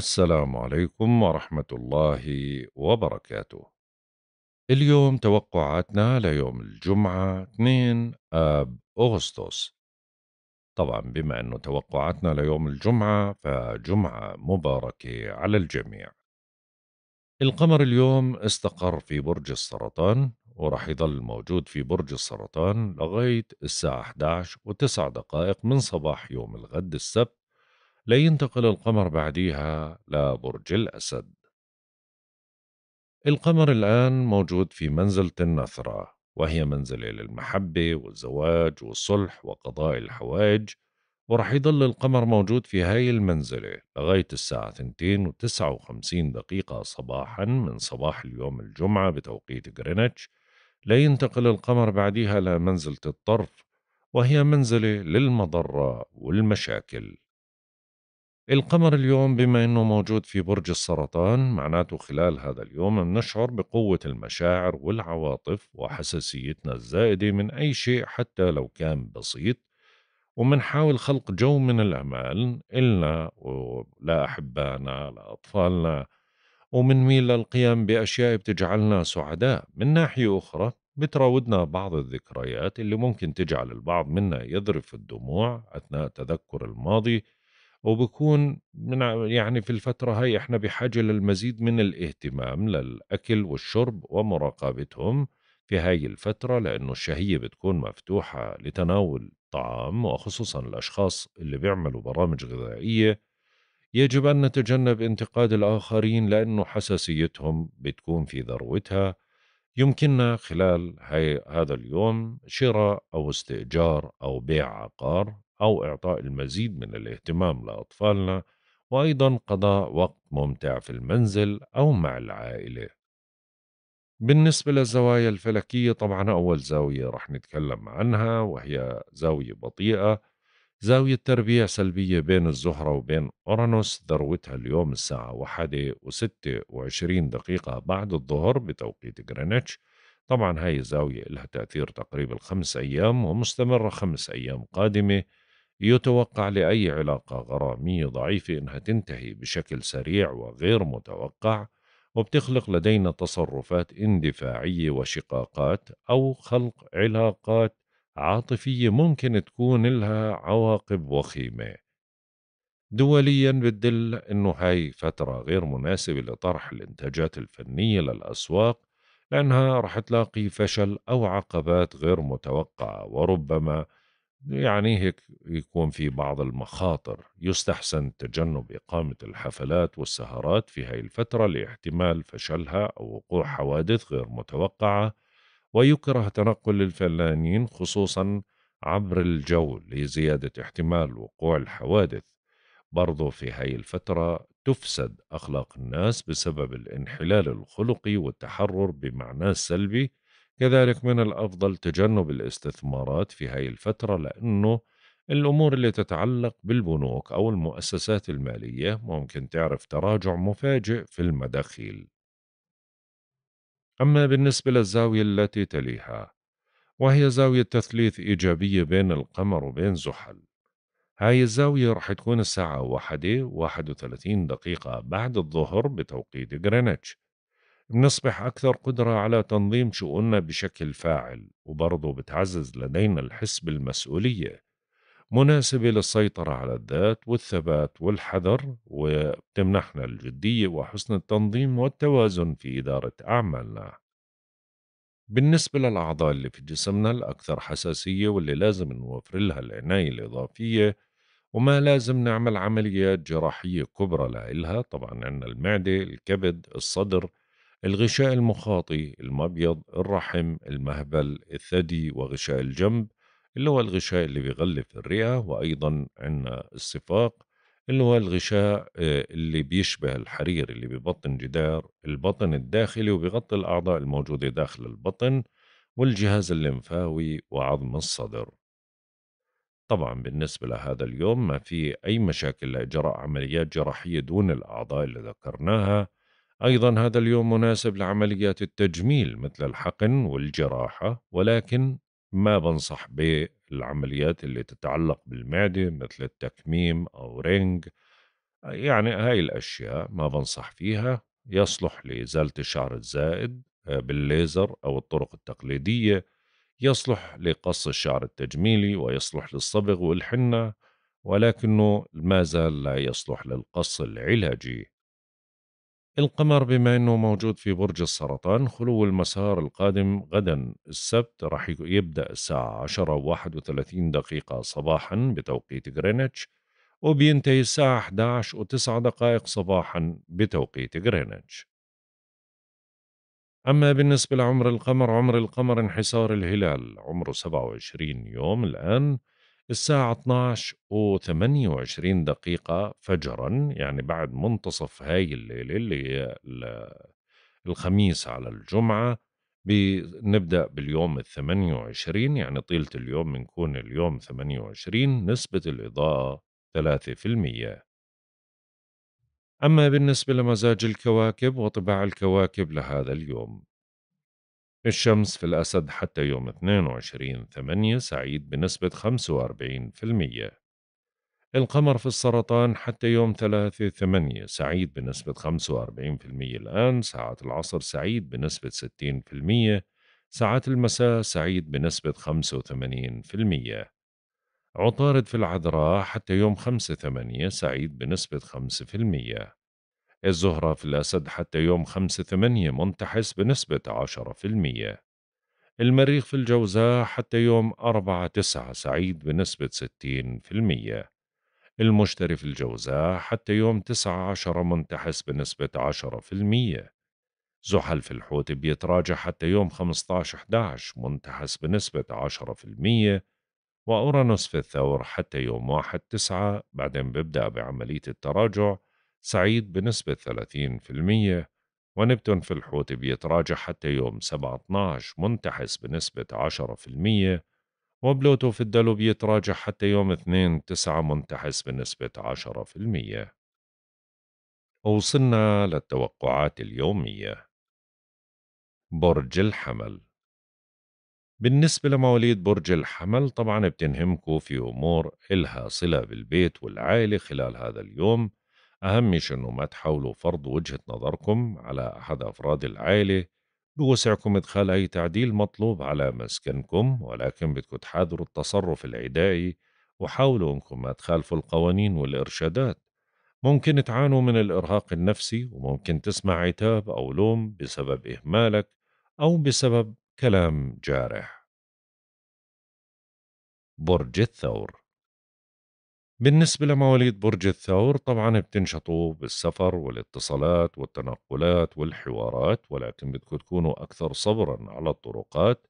السلام عليكم ورحمة الله وبركاته. اليوم توقعاتنا ليوم الجمعة 2 آب أغسطس. طبعا بما أنه توقعاتنا ليوم الجمعة فجمعة مباركة على الجميع. القمر اليوم استقر في برج السرطان ورح يضل موجود في برج السرطان لغاية الساعة 11 وتسع دقائق من صباح يوم الغد السبت لا ينتقل القمر بعديها لبرج الأسد القمر الآن موجود في منزلة النثرة وهي منزلة للمحبة والزواج والصلح وقضاء الحوائج ورح يضل القمر موجود في هاي المنزلة لغاية الساعة 2.59 و دقيقة صباحا من صباح اليوم الجمعة بتوقيت غرينتش لينتقل القمر بعديها لمنزلة الطرف وهي منزلة للمضرة والمشاكل القمر اليوم بما انه موجود في برج السرطان معناته خلال هذا اليوم بنشعر بقوة المشاعر والعواطف وحساسيتنا الزائدة من أي شيء حتى لو كان بسيط ومنحاول خلق جو من الأمان إلنا ولأحبائنا لأطفالنا ومنميل للقيام بأشياء بتجعلنا سعداء من ناحية أخرى بتراودنا بعض الذكريات اللي ممكن تجعل البعض منا يذرف الدموع أثناء تذكر الماضي وبكون من يعني في الفترة هاي احنا بحاجة للمزيد من الاهتمام للأكل والشرب ومراقبتهم في هاي الفترة لأنه الشهية بتكون مفتوحة لتناول طعام وخصوصا الأشخاص اللي بيعملوا برامج غذائية يجب أن نتجنب انتقاد الآخرين لأنه حساسيتهم بتكون في ذروتها يمكننا خلال هاي هذا اليوم شراء أو استئجار أو بيع عقار أو إعطاء المزيد من الاهتمام لأطفالنا وأيضا قضاء وقت ممتع في المنزل أو مع العائلة بالنسبة للزوايا الفلكية طبعا أول زاوية رح نتكلم عنها وهي زاوية بطيئة زاوية تربيع سلبية بين الزهرة وبين أورانوس ذروتها اليوم الساعة واحدة وستة وعشرين دقيقة بعد الظهر بتوقيت غرينتش طبعا هاي الزاوية لها تأثير تقريبا خمس أيام ومستمرة خمس أيام قادمة يتوقع لأي علاقة غرامية ضعيفة إنها تنتهي بشكل سريع وغير متوقع وبتخلق لدينا تصرفات اندفاعية وشقاقات أو خلق علاقات عاطفية ممكن تكون لها عواقب وخيمة دوليا بتدل انه هاي فترة غير مناسبة لطرح الانتاجات الفنية للأسواق لأنها رح تلاقي فشل أو عقبات غير متوقعة وربما يعني هيك يكون في بعض المخاطر يستحسن تجنب إقامة الحفلات والسهرات في هاي الفترة لاحتمال فشلها أو وقوع حوادث غير متوقعة ويكره تنقل الفنانين خصوصا عبر الجو لزيادة احتمال وقوع الحوادث برضو في هاي الفترة تفسد أخلاق الناس بسبب الانحلال الخلقي والتحرر بمعناه السلبي كذلك من الأفضل تجنب الاستثمارات في هاي الفترة لأنه الأمور اللي تتعلق بالبنوك أو المؤسسات المالية ممكن تعرف تراجع مفاجئ في المداخيل أما بالنسبة للزاوية التي تليها وهي زاوية تثليث إيجابية بين القمر وبين زحل هاي الزاوية رح تكون الساعة واحدة وثلاثين دقيقة بعد الظهر بتوقيت غرينتش نصبح أكثر قدرة على تنظيم شؤوننا بشكل فاعل وبرضه بتعزز لدينا الحس بالمسؤولية مناسبة للسيطرة على الذات والثبات والحذر وبتمنحنا الجدية وحسن التنظيم والتوازن في إدارة أعمالنا بالنسبة للأعضاء اللي في جسمنا الأكثر حساسية واللي لازم نوفر لها العناية الإضافية وما لازم نعمل عمليات جراحية كبرى لإلها طبعا عندنا المعدة الكبد الصدر الغشاء المخاطي المبيض الرحم المهبل الثدي وغشاء الجنب اللي هو الغشاء اللي بيغلف الرئة وأيضا عندنا الصفاق اللي هو الغشاء آه، اللي بيشبه الحرير اللي ببطن جدار البطن الداخلي وبيغطي الأعضاء الموجودة داخل البطن والجهاز الليمفاوي وعظم الصدر طبعا بالنسبة لهذا اليوم ما في أي مشاكل لإجراء عمليات جراحية دون الأعضاء اللي ذكرناها أيضا هذا اليوم مناسب لعمليات التجميل مثل الحقن والجراحة ولكن ما بنصح بالعمليات اللي تتعلق بالمعدة مثل التكميم أو رينج يعني هاي الأشياء ما بنصح فيها يصلح لإزالة الشعر الزائد آه، بالليزر أو الطرق التقليدية يصلح لقص الشعر التجميلي ويصلح للصبغ والحنة ولكنه ما زال لا يصلح للقص العلاجي القمر بما أنه موجود في برج السرطان خلو المسار القادم غدا السبت راح يبدأ الساعة 10 و 31 دقيقة صباحا بتوقيت غرينتش وبينتهي الساعة 11 و 9 دقائق صباحا بتوقيت غرينتش أما بالنسبة لعمر القمر عمر القمر انحسار الهلال عمره 27 يوم الآن الساعة 12 و28 دقيقة فجرا يعني بعد منتصف هاي الليلة اللي هي الخميس على الجمعة بنبدأ باليوم ال 28 يعني طيلة اليوم بنكون اليوم 28 نسبة الإضاءة 3%. أما بالنسبة لمزاج الكواكب وطباع الكواكب لهذا اليوم الشمس في الأسد حتى يوم 22 8 سعيد بنسبة 45% القمر في السرطان حتى يوم 3 8 سعيد بنسبة 45% الآن ساعة العصر سعيد بنسبة 60% ساعات المساء سعيد بنسبة 85% عطارد في العذراء حتى يوم 5 8 سعيد بنسبة 5% الزهرة في الأسد حتى يوم 5 8 منتحس بنسبة 10% المريخ في الجوزاء حتى يوم 4 9 سعيد بنسبة 60% المشتري في الجوزاء حتى يوم تسعة عشرة منتحس بنسبة 10% زحل في الحوت بيتراجع حتى يوم 15 11 منتحس بنسبة 10% وأورانوس في الثور حتى يوم واحد تسعة بعدين بيبدأ بعملية التراجع سعيد بنسبة 30% ونبتون في الحوت بيتراجع حتى يوم 7/12 منتحس بنسبة 10% وبلوتو في الدلو بيتراجع حتى يوم 2 9 منتحس بنسبة 10% وصلنا للتوقعات اليومية برج الحمل بالنسبة لمواليد برج الحمل طبعا بتنهمكوا في أمور إلها صلة بالبيت والعائلة خلال هذا اليوم أهم شيء إنه ما تحاولوا فرض وجهة نظركم على أحد أفراد العائلة بوسعكم إدخال أي تعديل مطلوب على مسكنكم ولكن بدكم تحاذروا التصرف العدائي وحاولوا إنكم ما تخالفوا القوانين والإرشادات ممكن تعانوا من الإرهاق النفسي وممكن تسمع عتاب أو لوم بسبب إهمالك أو بسبب كلام جارح برج الثور بالنسبة لمواليد برج الثور طبعا بتنشطوا بالسفر والاتصالات والتنقلات والحوارات ولكن بدكم تكونوا أكثر صبرا على الطرقات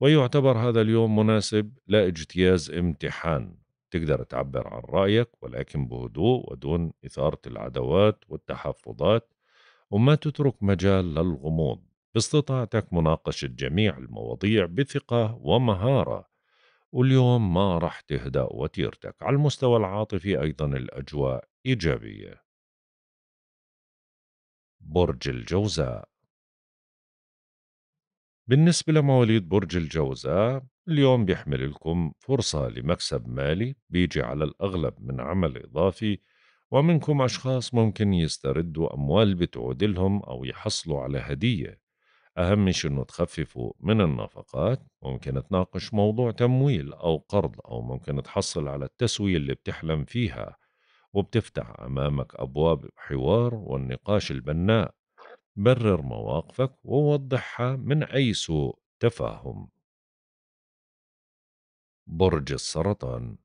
ويعتبر هذا اليوم مناسب لاجتياز امتحان تقدر تعبر عن رأيك ولكن بهدوء ودون إثارة العداوات والتحفظات وما تترك مجال للغموض باستطاعتك مناقشة جميع المواضيع بثقة ومهارة واليوم ما راح تهدأ وتيرتك على المستوى العاطفي أيضا الأجواء إيجابية برج الجوزاء بالنسبة لمواليد برج الجوزاء اليوم بيحمل لكم فرصة لمكسب مالي بيجي على الأغلب من عمل إضافي ومنكم أشخاص ممكن يستردوا أموال بتعود لهم أو يحصلوا على هدية أهم شيء إنه تخففوا من النفقات ممكن تناقش موضوع تمويل أو قرض أو ممكن تحصل على التسوية اللي بتحلم فيها وبتفتح أمامك أبواب حوار والنقاش البناء برر مواقفك ووضحها من أي سوء تفاهم برج السرطان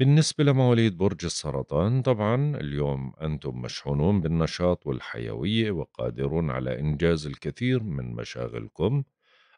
بالنسبة لمواليد برج السرطان طبعا اليوم أنتم مشحونون بالنشاط والحيوية وقادرون على إنجاز الكثير من مشاغلكم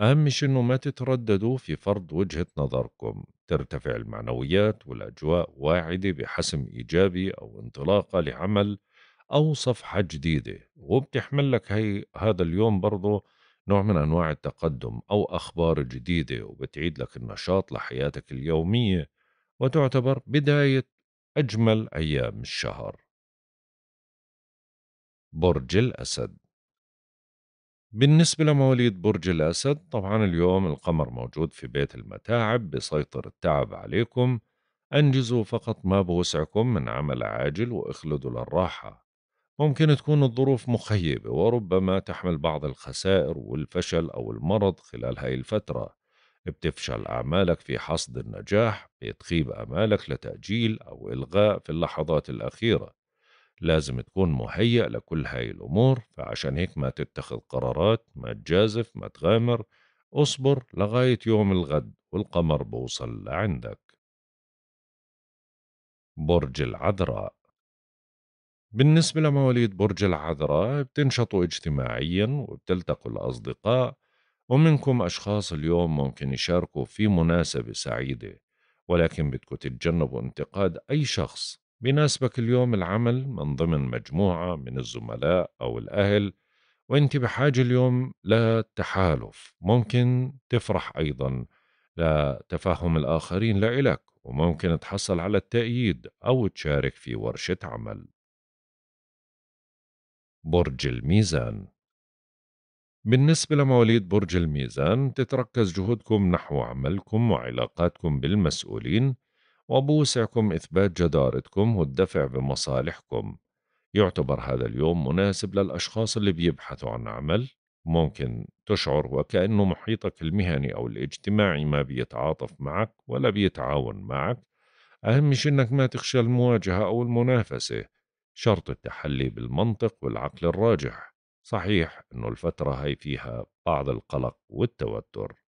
أهم شيء أنه ما تترددوا في فرض وجهة نظركم ترتفع المعنويات والأجواء واعدة بحسم إيجابي أو انطلاقة لعمل أو صفحة جديدة وبتحمل لك هي هذا اليوم برضه نوع من أنواع التقدم أو أخبار جديدة وبتعيد لك النشاط لحياتك اليومية وتعتبر بداية أجمل أيام الشهر. برج الأسد بالنسبة لمواليد برج الأسد طبعا اليوم القمر موجود في بيت المتاعب بيسيطر التعب عليكم أنجزوا فقط ما بوسعكم من عمل عاجل واخلدوا للراحة ممكن تكون الظروف مخيبة وربما تحمل بعض الخسائر والفشل أو المرض خلال هاي الفترة بتفشل أعمالك في حصد النجاح بتخيب أمالك لتأجيل أو إلغاء في اللحظات الأخيرة لازم تكون مهيأ لكل هاي الأمور فعشان هيك ما تتخذ قرارات ما تجازف ما تغامر اصبر لغاية يوم الغد والقمر بوصل لعندك برج العذراء بالنسبة لمواليد برج العذراء بتنشطوا اجتماعيا وبتلتقوا الأصدقاء ومنكم أشخاص اليوم ممكن يشاركوا في مناسبة سعيدة ولكن بدكم تتجنبوا انتقاد أي شخص بيناسبك اليوم العمل من ضمن مجموعة من الزملاء أو الأهل وانت بحاجة اليوم لتحالف ممكن تفرح أيضا لتفهم الآخرين لإلك وممكن تحصل على التأييد أو تشارك في ورشة عمل برج الميزان بالنسبة لمواليد برج الميزان تتركز جهودكم نحو عملكم وعلاقاتكم بالمسؤولين وبوسعكم إثبات جدارتكم والدفع بمصالحكم يعتبر هذا اليوم مناسب للأشخاص اللي بيبحثوا عن عمل ممكن تشعر وكأنه محيطك المهني أو الاجتماعي ما بيتعاطف معك ولا بيتعاون معك أهم شيء إنك ما تخشى المواجهة أو المنافسة شرط التحلي بالمنطق والعقل الراجح صحيح أنه الفترة هاي فيها بعض القلق والتوتر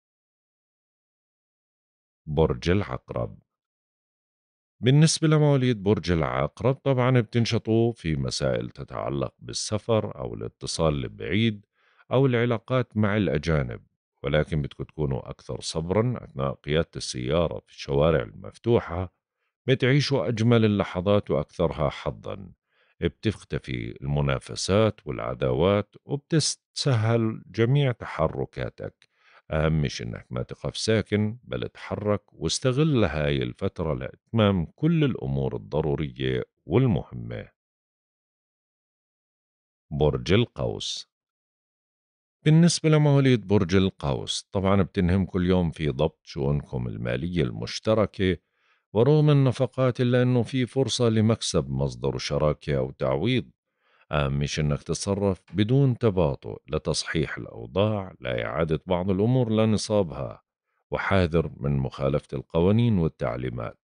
برج العقرب بالنسبة لمواليد برج العقرب طبعا بتنشطوا في مسائل تتعلق بالسفر أو الاتصال البعيد أو العلاقات مع الأجانب ولكن بدكم تكونوا أكثر صبرا أثناء قيادة السيارة في الشوارع المفتوحة بتعيشوا أجمل اللحظات وأكثرها حظا بتختفي المنافسات والعداوات وبتسهل جميع تحركاتك أهم شيء إنك ما تقف ساكن بل تحرك واستغل هاي الفترة لإتمام كل الأمور الضرورية والمهمة برج القوس بالنسبة لمواليد برج القوس طبعا بتنهم كل يوم في ضبط شؤونكم المالية المشتركة ورغم النفقات إلا أنه في فرصة لمكسب مصدر شراكة أو تعويض أهم مش أنك تتصرف بدون تباطؤ لتصحيح الأوضاع لإعادة بعض الأمور لنصابها وحاذر من مخالفة القوانين والتعليمات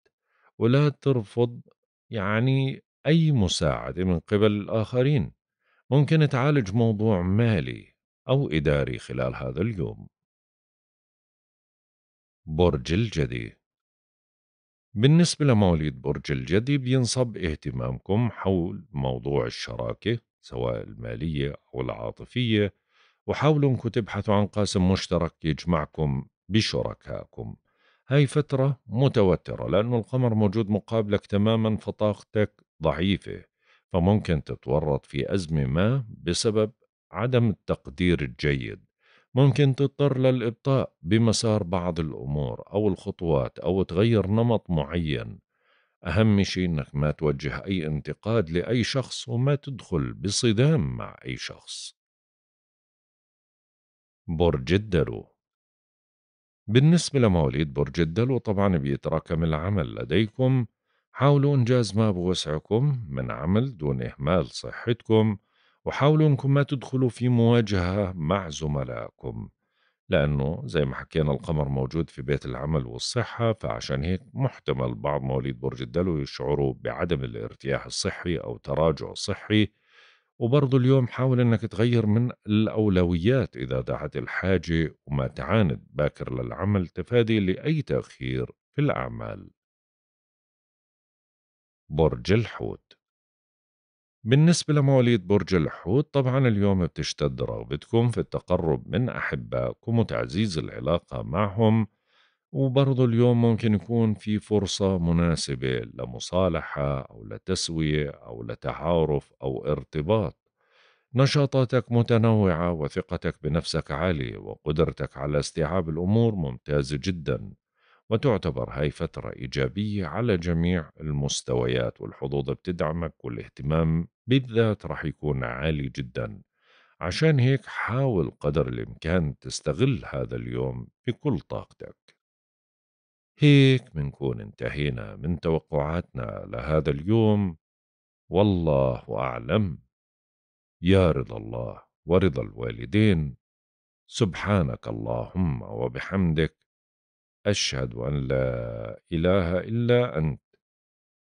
ولا ترفض يعني أي مساعدة من قبل الآخرين ممكن تعالج موضوع مالي أو إداري خلال هذا اليوم برج الجدي بالنسبة لمواليد برج الجدي بينصب اهتمامكم حول موضوع الشراكة سواء المالية أو العاطفية وحاولوا انكم تبحثوا عن قاسم مشترك يجمعكم بشركائكم هاي فترة متوترة لأن القمر موجود مقابلك تماما فطاقتك ضعيفة فممكن تتورط في أزمة ما بسبب عدم التقدير الجيد ممكن تضطر للإبطاء بمسار بعض الأمور أو الخطوات أو تغير نمط معين أهم شيء إنك ما توجه أي انتقاد لأي شخص وما تدخل بصدام مع أي شخص برج الدلو بالنسبة لمواليد برج الدلو طبعا بيتراكم العمل لديكم حاولوا إنجاز ما بوسعكم من عمل دون إهمال صحتكم وحاولوا انكم ما تدخلوا في مواجهه مع زملائكم لانه زي ما حكينا القمر موجود في بيت العمل والصحه فعشان هيك محتمل بعض مواليد برج الدلو يشعروا بعدم الارتياح الصحي او تراجع صحي وبرضو اليوم حاول انك تغير من الاولويات اذا دعت الحاجه وما تعاند باكر للعمل تفادي لاي تاخير في الاعمال برج الحوت بالنسبة لمواليد برج الحوت طبعا اليوم بتشتد رغبتكم في التقرب من أحبائكم وتعزيز العلاقة معهم وبرضو اليوم ممكن يكون في فرصة مناسبة لمصالحة أو لتسوية أو لتعارف أو ارتباط نشاطاتك متنوعة وثقتك بنفسك عالية وقدرتك على استيعاب الأمور ممتازة جدا وتعتبر هاي فترة إيجابية على جميع المستويات والحظوظ بتدعمك والاهتمام بالذات رح يكون عالي جدا عشان هيك حاول قدر الإمكان تستغل هذا اليوم بكل طاقتك هيك منكون انتهينا من توقعاتنا لهذا اليوم والله أعلم يا رضا الله ورضا الوالدين سبحانك اللهم وبحمدك أشهد أن لا إله إلا أنت